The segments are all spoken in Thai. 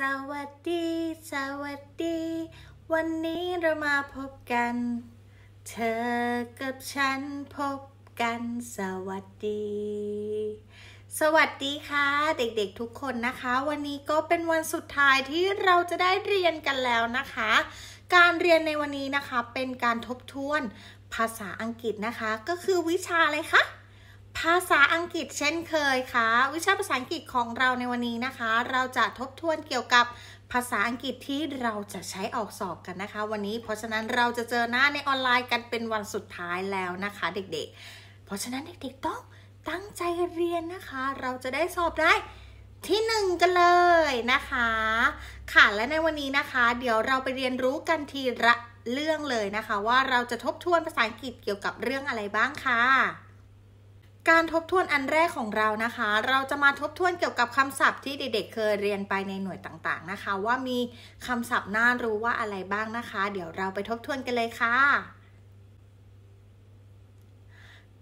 สวัสดี สวัสดี วันนี้เรามาพบกันเธอกับฉันพบกัน สวัสดี สวัสดีค่ะ เด็กๆทุกคนนะคะ วันนี้ก็เป็นวันสุดท้ายที่เราจะได้เรียนกันแล้วนะคะ การเรียนในวันนี้นะคะเป็นการทบทวนภาษาอังกฤษนะคะ ก็คือวิชาอะไรคะภาษาอังกฤษเช่นเคยคะ่ะ วิชาภาษาอังกฤษของเราในวันนี้นะคะ เราจะทบทวนเกี่ยวกับภาษาอังกฤษที่เราจะใช้ออกสอบกันนะคะ วันนี้เพราะฉะนั้นเราจะเจอหน้าในออนไลน์กันเป็นวันสุดท้ายแล้วนะคะ เด็กๆ เพราะฉะนั้นเด็กๆต้องตั้งใจเรียนนะคะ เราจะได้สอบได้ที่หนึ่งกันเลยนะคะค่ะและในวันนี้นะคะ เดี๋ยวเราไปเรียนรู้กันทีละเรื่องเลยนะคะ ว่าเราจะทบทวนภาษาอังกฤษเกี่ยวกับเรื่องอะไรบ้างคะ่ะการทบทวนอันแรกของเรานะคะ เราจะมาทบทวนเกี่ยวกับคำศัพท์ที่เด็กๆเคยเรียนไปในหน่วยต่างๆนะคะ ว่ามีคำศัพท์น่ารู้ว่าอะไรบ้างนะคะ เดี๋ยวเราไปทบทวนกันเลยค่ะ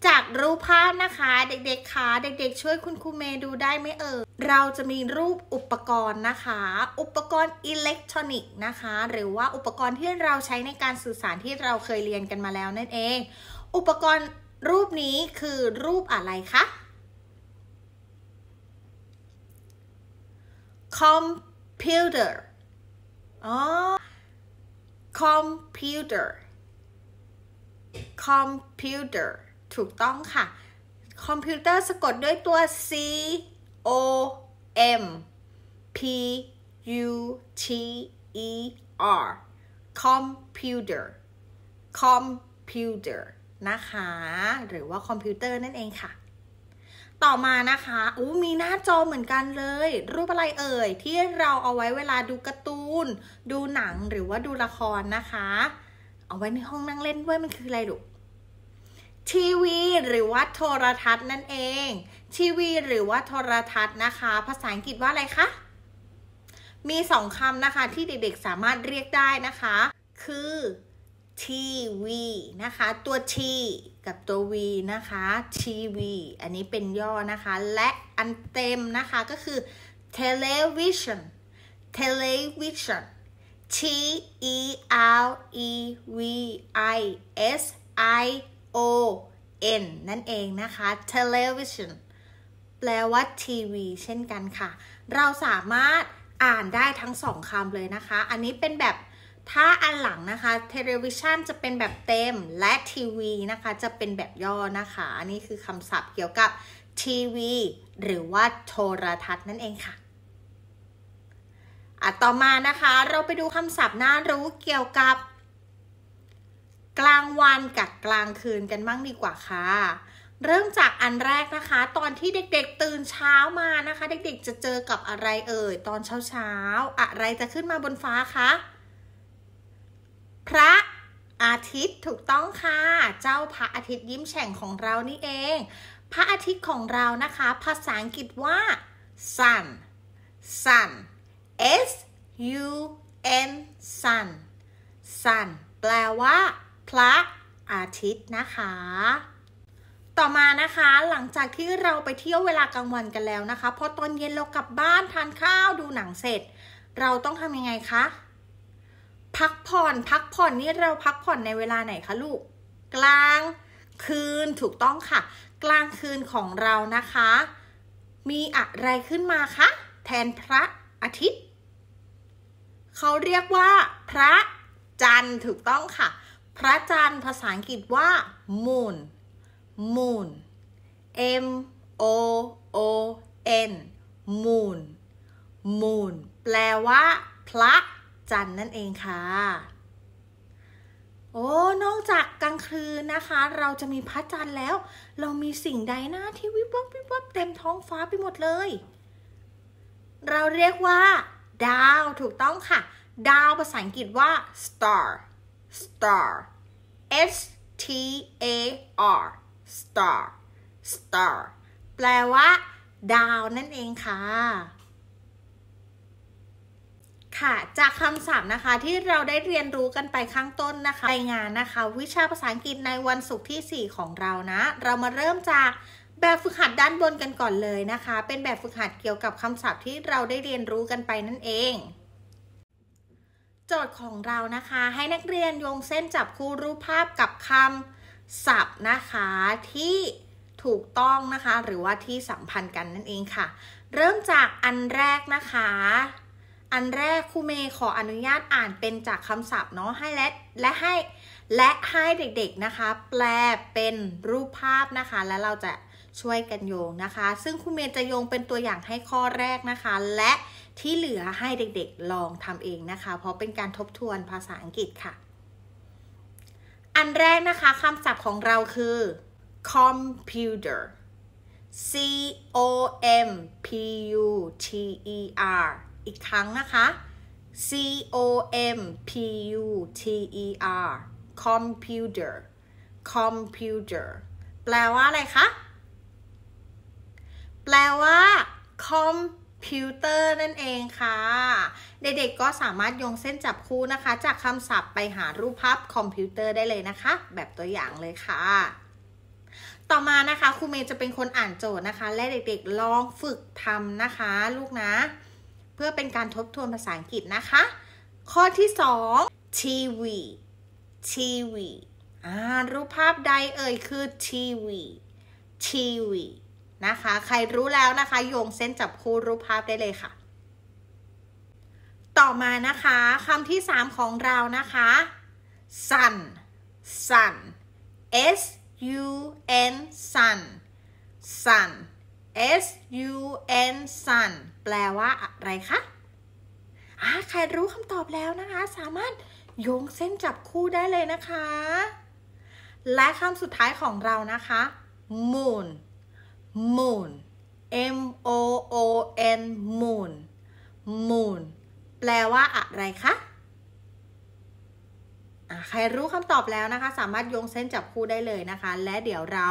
จากรูปภาพนะคะ เด็กๆคะเด็กๆ ช่วยคุณครูเมดูได้ไหมเอ่ยเราจะมีรูปอุปกรณ์นะคะ อุปกรณ์อิเล็กทรอนิกส์นะคะ หรือว่าอุปกรณ์ที่เราใช้ในการสื่อสารที่เราเคยเรียนกันมาแล้วนั่นเอง อุปกรณ์รูปนี้คือรูปอะไรคะ computer อ๋อ computer computer ถูกต้องค่ะ คอมพิวเตอร์สะกดด้วยตัว c o m p u t e r computer computer นะคะหรือว่าคอมพิวเตอร์นั่น เองค่ะ ต่อมานะคะ อู้มีหน้าจอเหมือนกันเลย รูปอะไรเอ่ย ที่เราเอาไว้เวลาดูการ์ตูน ดูหนังหรือว่าดูละครนะคะ เอาไว้ในห้องนั่งเล่นด้วยมันคืออะไรลูกทีวีหรือว่าโทรทัศน์นั่นเองทีวีหรือว่าโทรทัศน์นะคะ ภาษาอังกฤษว่าอะไรคะมีสองคำนะคะที่เด็กๆสามารถเรียกได้นะคะ คือทีวีนะคะ ตัว T กับตัว V นะคะทีวีอันนี้เป็นย่อนะคะ และอันเต็ม นะคะ ก็คือ television television T E L E V I S I O N นั่นเอง นะคะ television แปลว่าทีวีเช่นกันค่ะ เราสามารถอ่านได้ทั้งสองคำเลย นะคะ อันนี้เป็นแบบถ้าอันหลังนะคะเทเลวิชันจะเป็นแบบเต็มและทีวีนะคะ จะเป็นแบบย่อนะคะอันนี้คือคำศัพท์เกี่ยวกับทีวีหรือว่าโทรทัศน์นั่นเองค่ะอ่ะ ต่อมานะคะ เราไปดูคำศัพท์น่ารู้เกี่ยวกับ กลางวันกับกลางคืนกันบ้างดีกว่าค่ะ เริ่มจากอันแรกนะคะ ตอนที่เด็ก ๆตื่นเช้ามานะคะ เด็กๆจะเจอกับอะไรเอ่ยตอนเช้าๆอะไรจะขึ้นมาบนฟ้าคะพระ อาทิตย์ถูกต้องค่ะ เจ้าพระ อาทิตย์ยิ้มแฉ่งของเรานี่เอง พระอาทิตย์ของเรานะคะ ภาษาอังกฤษว่า sun sun s u n sun sun แปลว่าพระอาทิตย์นะคะ ต่อมานะคะ หลังจากที่เราไปเที่ยวเวลากลางวันกันแล้วนะคะพอตอนเย็นเรากลับบ้านทานข้าวดูหนังเสร็จ เราต้องทำยังไงคะพักผ่อน พักผ่อนนี่เราพักผ่อนในเวลาไหนคะลูก กลางคืนถูกต้องค่ะ กลางคืนของเรานะคะ มีอะไรขึ้นมาคะ แทนพระอาทิตย์ เขาเรียกว่าพระจันทร์ถูกต้องค่ะ พระจันทร์ภาษาอังกฤษว่า moon moon m o o n moon moon แปลว่า พระจันทร์นั่นเองค่ะ โอ้ นอกจากกลางคืนนะคะ เราจะมีพระจันทร์แล้ว เรามีสิ่งใดนะที่ วิบวับวิบวับเต็มท้องฟ้าไปหมดเลย เราเรียกว่า ดาวถูกต้องค่ะ ดาวภาษาอังกฤษว่า star star s t a r star star แปลว่า ดาวนั่นเองค่ะค่ะจากคำศัพท์นะคะที่เราได้เรียนรู้กันไปข้างต้นนะคะในงานนะคะ วิชาภาษาอังกฤษในวันศุกร์ที่ 4 ของเรานะ เรามาเริ่มจากแบบฝึกหัดด้านบนกันก่อนเลยนะคะ เป็นแบบฝึกหัดเกี่ยวกับคำศัพท์ที่เราได้เรียนรู้กันไปนั่นเองจทย์ของเรานะคะ ให้นักเรียนโยงเส้นจับคู่รูปภาพกับคำศัพท์นะคะที่ถูกต้องนะคะ หรือว่าที่สัมพันธ์กันนั่นเองค่ะ เริ่มจากอันแรกนะคะอันแรกครูเมย์ขออนุญาตอ่านเป็นจากคำศัพท์เนาะให้และและให้และให้เด็กๆนะคะแปลเป็นรูปภาพนะคะแล้วเราจะช่วยกันโยงนะคะซึ่งครูเมย์จะโยงเป็นตัวอย่างให้ข้อแรกนะคะและที่เหลือให้เด็กๆ ลองทำเองนะคะเพราะเป็นการทบทวนภาษาอังกฤษค่ะอันแรกนะคะคำศัพท์ของเราคือ computer C O M P U T E R อีกครั้งนะคะ C O M P U T E R computer computer แปลว่าอะไรคะ แปลว่าคอมพิวเตอร์ นั่นเองค่ะ เด็กๆก็สามารถโยงเส้นจับคู่นะคะ จากคำศัพท์ไปหารูปภาพคอมพิวเตอร์ได้เลยนะคะ แบบตัวอย่างเลยค่ะ ต่อมานะคะครูเมย์จะเป็นคนอ่านโจทย์นะคะ และเด็กๆลองฝึกทำนะคะ ลูกนะเพื่อเป็นการทบทวนภาษาอังกฤษนะคะ ข้อที่2ทีวีทีวีอ่ารูปภาพใดเอ่ยคือทีวีทีวีนะคะ ใครรู้แล้วนะคะโยงเส้นจับคู่รูปภาพได้เลยค่ะ ต่อมานะคะคำที่ 3 ของเรานะคะ sun sun s u n sun sun S U N sun แปลว่าอะไรคะใครรู้คำตอบแล้วนะคะ สามารถโยงเส้นจับคู่ได้เลยนะคะ และคำสุดท้ายของเรานะคะ moon moon M O O N moon moon แปลว่าอะไรคะใครรู้คำตอบแล้วนะคะ สามารถโยงเส้นจับคู่ได้เลยนะคะ และเดี๋ยวเรา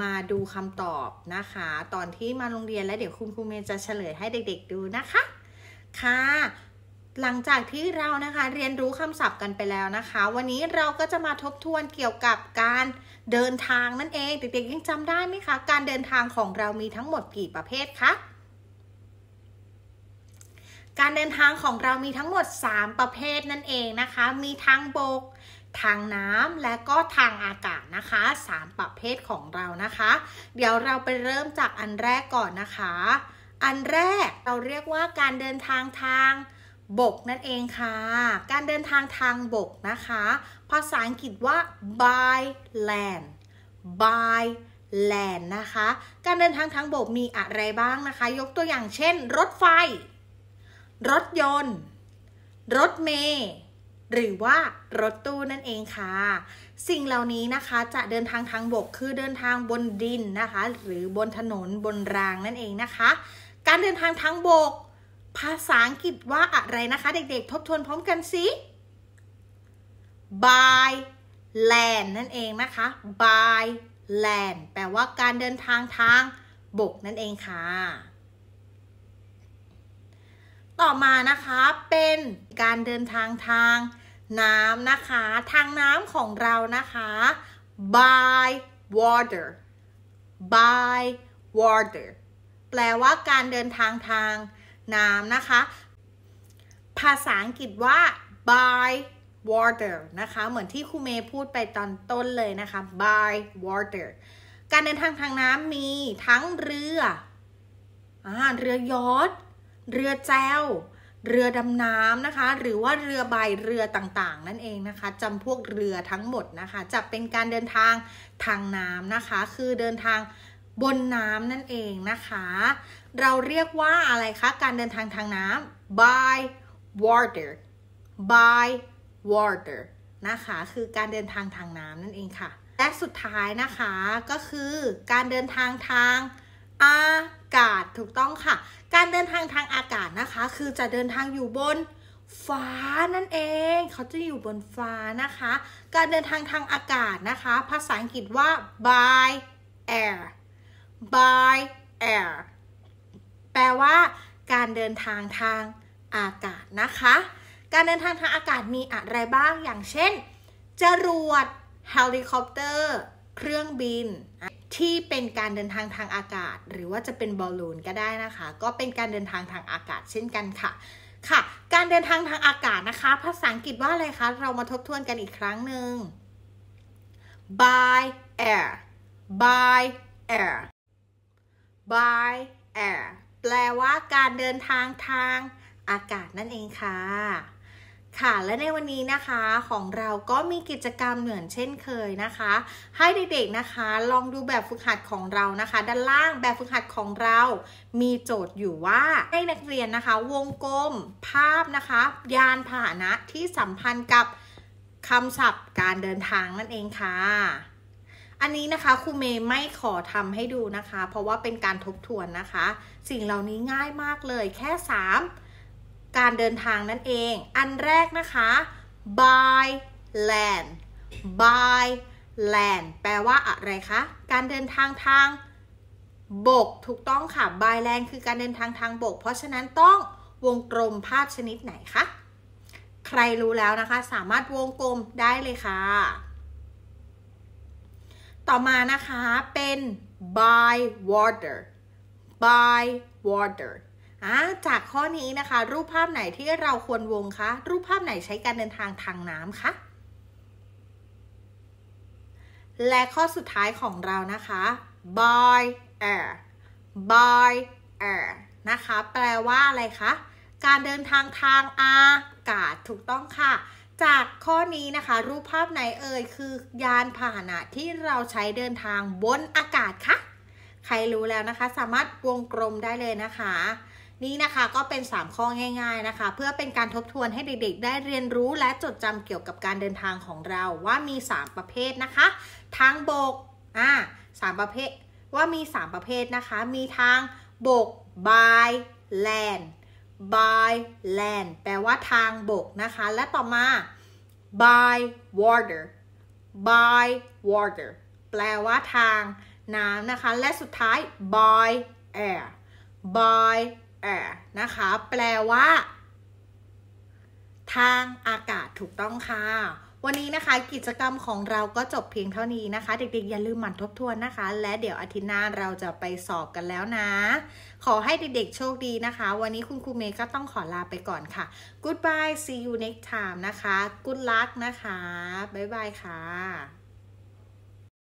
มาดูคำตอบนะคะ ตอนที่มาโรงเรียนและเดี๋ยวคุณครูเมย์จะเฉลยให้เด็กๆดูนะคะค่ะหลังจากที่เรานะคะเรียนรู้คำศัพท์กันไปแล้วนะคะ วันนี้เราก็จะมาทบทวนเกี่ยวกับการเดินทางนั่นเองเด็กๆยังจำได้ไหมคะการเดินทางของเรามีทั้งหมดกี่ประเภทคะการเดินทางของเรามีทั้งหมด 3 ประเภทนั่นเองนะคะ มีทางบก ทางน้ำ และก็ทางอากาศนะคะ3ประเภทของเรานะคะ เดี๋ยวเราไปเริ่มจากอันแรกก่อนนะคะ อันแรกเราเรียกว่าการเดินทางทางบกนั่นเองค่ะ การเดินทางทางบกนะคะ ภาษาอังกฤษว่า by land by land นะคะ การเดินทางทางบกมีอะไรบ้างนะคะ ยกตัวอย่างเช่น รถไฟรถยนต์ รถเมย์หรือว่ารถตู้นั่นเองค่ะ สิ่งเหล่านี้นะคะจะเดินทางทางบกคือเดินทางบนดินนะคะ หรือบนถนนบนรางนั่นเองนะคะ การเดินทางทางบกภาษาอังกฤษว่าอะไรนะคะ เด็กๆทบทวนพร้อมกันสิ by land นั่นเองนะคะ by land แปลว่าการเดินทางทางบกนั่นเองค่ะต่อมานะคะเป็นการเดินทางทางน้ำนะคะทางน้ำของเรานะคะ by water by water แปลว่าการเดินทางทางน้ำนะคะภาษาอังกฤษว่า by water นะคะเหมือนที่ครูเมย์พูดไปตอนต้นเลยนะคะ by water การเดินทางทางน้ำมีทั้งเรืออเรือยอทเรือแจว เรือดำน้ำนะคะ หรือว่าเรือใบ เรือต่าง ๆ นั่นเองนะคะจำพวกเรือทั้งหมดนะคะ จะเป็นการเดินทางทางน้ำนะคะ คือเดินทางบนน้ำนั่นเองนะคะ เราเรียกว่าอะไรคะ การเดินทางทางน้ำ by water by water นะคะ คือการเดินทางทางน้ำนั่นเองค่ะ และสุดท้ายนะคะ ก็คือการเดินทางทางอาากาศถูกต้องค่ะ การเดินทางทางอากาศนะคะ คือจะเดินทางอยู่บน ฟ้านั่นเอง เขาจะอยู่บนฟ้านะคะ การเดินทางทางอากาศนะคะ ภาษาอังกฤษว่า by air by air แปลว่า การเดินทางทางอากาศนะคะ การเดินทางทางอากาศมีอะไรบ้าง อย่างเช่นจรวดเฮลิคอปเตอร์ เครื่องบินที่เป็นการเดินทางทางอากาศหรือว่าจะเป็นบอลลูนก็ได้นะคะ ก็เป็นการเดินทางทางอากาศ เช่นกันค่ะ ค่ะ การเดินทางทางอากาศนะคะ ภาษาอังกฤษว่าอะไรคะเรามาทบทวนกันอีกครั้งหนึ่ง by air by air by air แปลว่า การเดินทางทางอากาศนั่นเองค่ะค่ะและในวันนี้นะคะของเราก็มีกิจกรรมเหมือนเช่นเคยนะคะ ให้เด็กๆนะคะลองดูแบบฝึกหัดของเรานะคะ ด้านล่างแบบฝึกหัดของเรา มีโจทย์อยู่ว่าให้นักเรียนนะคะ วงกลม ภาพนะคะ ยานพาหนะที่สัมพันธ์กับคำศัพท์การเดินทางนั่นเองค่ะ อันนี้นะคะครูเมย์ไม่ขอทำให้ดูนะคะ เพราะว่าเป็นการทบทวนนะคะ สิ่งเหล่านี้ง่ายมากเลยแค่3การเดินทางนั่นเอง อันแรกนะคะ by land by land แปลว่าอะไรคะ การเดินทางทาง บกถูกต้องค่ะ by land คือการเดินทางทางบก เพราะฉะนั้นต้องวงกลมภาพชนิดไหนคะ ใครรู้แล้วนะคะสามารถวงกลมได้เลยค่ะ ต่อมานะคะเป็น by water by water จากข้อนี้นะคะ รูปภาพไหนที่เราควรวงคะรูปภาพไหนใช้การเดินทางทางน้ำคะและข้อสุดท้ายของเรานะคะ by air by air นะคะแปลว่าอะไรคะการเดินทางทางอากาศถูกต้องค่ะ จากข้อนี้นะคะ รูปภาพไหนเอ่ยคือ ยานพาหนะที่เราใช้เดินทางบนอากาศคะะใครรู้แล้วนะคะ สามารถวงกลมได้เลยนะคะนี่นะคะ ก็เป็น 3 ข้อง่ายๆนะคะ เพื่อเป็นการทบทวนให้ เด็กๆได้เรียนรู้และจดจำเกี่ยวกับการเดินทางของเราว่ามี 3 ประเภทนะคะทางบก อ่าสประเภทว่ามี 3 ประเภทนะคะมีทางบก by land by land แปลว่าทางบกนะคะและต่อมา by water by water แปลว่าทางน้ำนะคะและสุดท้าย by air by a อ r นะคะ แปลว่า ทางอากาศถูกต้องค่ะ วันนี้นะคะกิจกรรมของเราก็จบเพียงเท่านี้นะคะ เด็กๆอย่าลืมหมั่นทบทวนนะคะ และเดี๋ยวอาทิตย์หน้าเราจะไปสอบกันแล้วนะ ขอให้เด็กๆโชคดีนะคะ วันนี้คุณครูเมย์ก็ต้องขอลาไปก่อนค่ะ goodbye see you next time นะคะ good luck นะคะ บ๊ายบายค่ะ